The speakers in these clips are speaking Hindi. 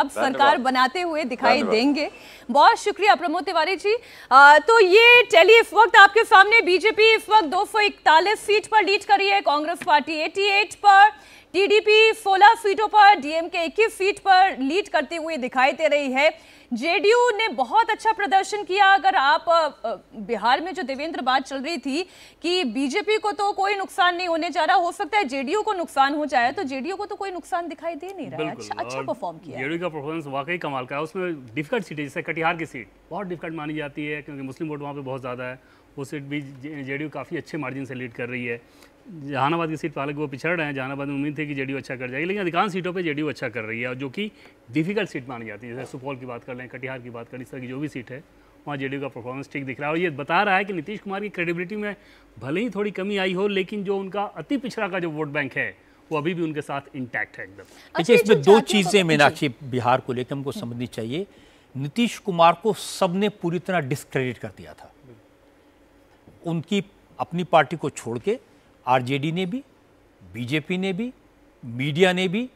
अब सरकार बनाते हुए दिखाई देंगे बहुत शुक्रिया प्रमोद तिवारी जी आ, तो ये टैली इस वक्त आपके सामने बीजेपी इस वक्त दो सीट पर लीड कर रही है कांग्रेस पार्टी 88 पर टीडीपी 16 सीटों पर डीएमके 21 सीट पर लीड करती हुई दिखाई दे रही है जेडीयू ने बहुत अच्छा प्रदर्शन किया अगर आप बिहार में जो देवेंद्र बात चल रही थी कि बीजेपी को तो कोई नुकसान नहीं होने जा रहा हो सकता है जेडीयू को नुकसान हो जाए तो जेडीयू को तो कोई नुकसान दिखाई दे नहीं रहा अच्छा अच्छा परफॉर्म किया जेडीयू का परफॉर्मेंस वाकई कमाल का है उसमें डिफिकल्ट सीट है जैसे कटिहार की सीट बहुत डिफिकल्ट मानी जाती है क्योंकि मुस्लिम वोट वहाँ पर बहुत ज़्यादा है वो सीट भी जेडीयू काफ़ी अच्छे मार्जिन से लीड कर रही है जहानाबाद की सीट पर हालांकि वो पिछड़ रहे हैं जहानाबाद में उम्मीद थी कि जेडीयू अच्छा कर जाएगी लेकिन अधिकांश सीटों पे जेडीयू अच्छा कर रही है और जो कि डिफिकल्ट सीट मानी जाती है जैसे सुपौल की बात कर लें कटिहार की बात करें इस तरह की जो भी सीट है वहाँ जेडीयू का परफॉर्मेंस ठीक दिख रहा है और ये बता रहा है कि नीतीश कुमार की क्रेडिबिलिटी में भले ही थोड़ी कमी आई हो लेकिन जो उनका अति पिछड़ा का जो वोट बैंक है वो अभी भी उनके साथ इंटैक्ट है एकदम अच्छा इसमें दो चीज़ें तो मीनाक्षी बिहार को लेकर हमको समझनी चाहिए नीतीश कुमार को सबने पूरी तरह डिस्क्रेडिट कर दिया था उनकी अपनी पार्टी को छोड़ के आरजेडी ने भी बीजेपी ने भी मीडिया ने भी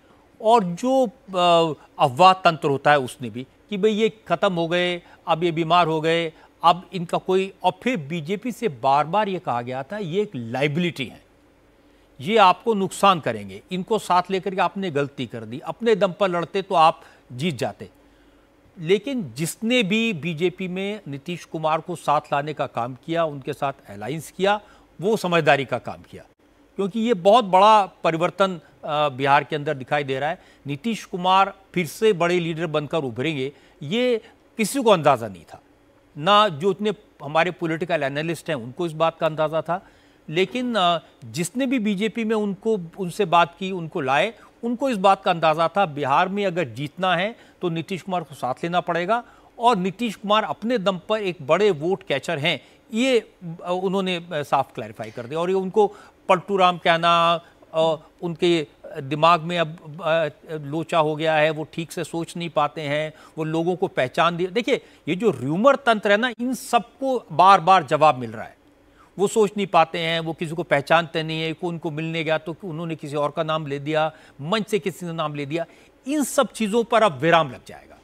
और जो अफवाह तंत्र होता है उसने भी कि भाई ये ख़त्म हो गए अब ये बीमार हो गए अब इनका कोई और फिर बीजेपी से बार बार ये कहा गया था ये एक लाइबिलिटी है ये आपको नुकसान करेंगे इनको साथ लेकर के आपने गलती कर दी अपने दम पर लड़ते तो आप जीत जाते लेकिन जिसने भी बीजेपी में नीतीश कुमार को साथ लाने का काम किया उनके साथ अलाइंस किया वो समझदारी का काम किया क्योंकि ये बहुत बड़ा परिवर्तन बिहार के अंदर दिखाई दे रहा है नीतीश कुमार फिर से बड़े लीडर बनकर उभरेंगे ये किसी को अंदाज़ा नहीं था ना जो इतने हमारे पॉलिटिकल एनालिस्ट हैं उनको इस बात का अंदाज़ा था लेकिन जिसने भी बीजेपी में उनको उनसे बात की उनको लाए उनको इस बात का अंदाज़ा था बिहार में अगर जीतना है तो नीतीश कुमार को साथ लेना पड़ेगा और नीतीश कुमार अपने दम पर एक बड़े वोट कैचर हैं ये उन्होंने साफ क्लैरिफाई कर दिया और ये उनको राम कहना उनके दिमाग में अब लोचा हो गया है वो ठीक से सोच नहीं पाते हैं वो लोगों को पहचान दिया देखिए ये जो र्यूमर तंत्र है ना इन सबको बार बार जवाब मिल रहा है वो सोच नहीं पाते हैं वो किसी को पहचानते नहीं है को उनको मिलने गया तो उन्होंने किसी और का नाम ले दिया मंच से किसी का नाम ले दिया इन सब चीज़ों पर अब विराम लग जाएगा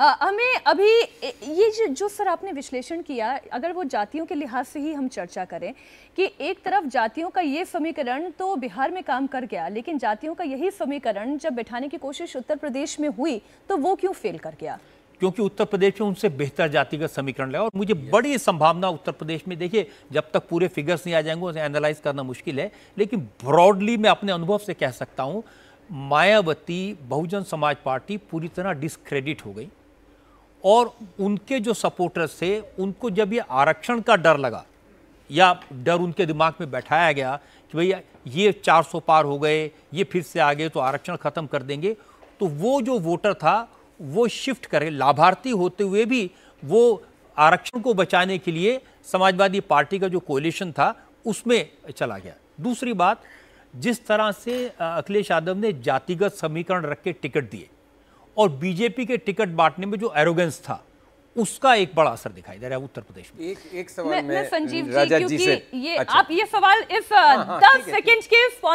हमें अभी ये जो, जो सर आपने विश्लेषण किया अगर वो जातियों के लिहाज से ही हम चर्चा करें कि एक तरफ जातियों का ये समीकरण तो बिहार में काम कर गया लेकिन जातियों का यही समीकरण जब बैठाने की कोशिश उत्तर प्रदेश में हुई तो वो क्यों फेल कर गया क्योंकि उत्तर प्रदेश में उनसे बेहतर जाति का समीकरण लगा और मुझे बड़ी संभावना उत्तर प्रदेश में देखिए जब तक पूरे फिगर्स नहीं आ जाएंगे उसे एनालाइज करना मुश्किल है लेकिन ब्रॉडली मैं अपने अनुभव से कह सकता हूँ मायावती बहुजन समाज पार्टी पूरी तरह डिसक्रेडिट हो गई और उनके जो सपोर्टर्स थे उनको जब ये आरक्षण का डर लगा या डर उनके दिमाग में बैठाया गया कि भैया ये 400 पार हो गए ये फिर से आ गए तो आरक्षण ख़त्म कर देंगे तो वो जो वोटर था वो शिफ्ट करे लाभार्थी होते हुए भी वो आरक्षण को बचाने के लिए समाजवादी पार्टी का जो कोलिशन था उसमें चला गया दूसरी बात जिस तरह से अखिलेश यादव ने जातिगत समीकरण रख के टिकट दिए और बीजेपी के टिकट बांटने में जो एरोगेंस था उसका एक बड़ा असर दिखाई दे रहा है उत्तर प्रदेश में एक एक सवाल मैं, मैं संजीव जी क्योंकि ये अच्छा। आप ये सवाल इस हाँ, हाँ, दस सेकंड के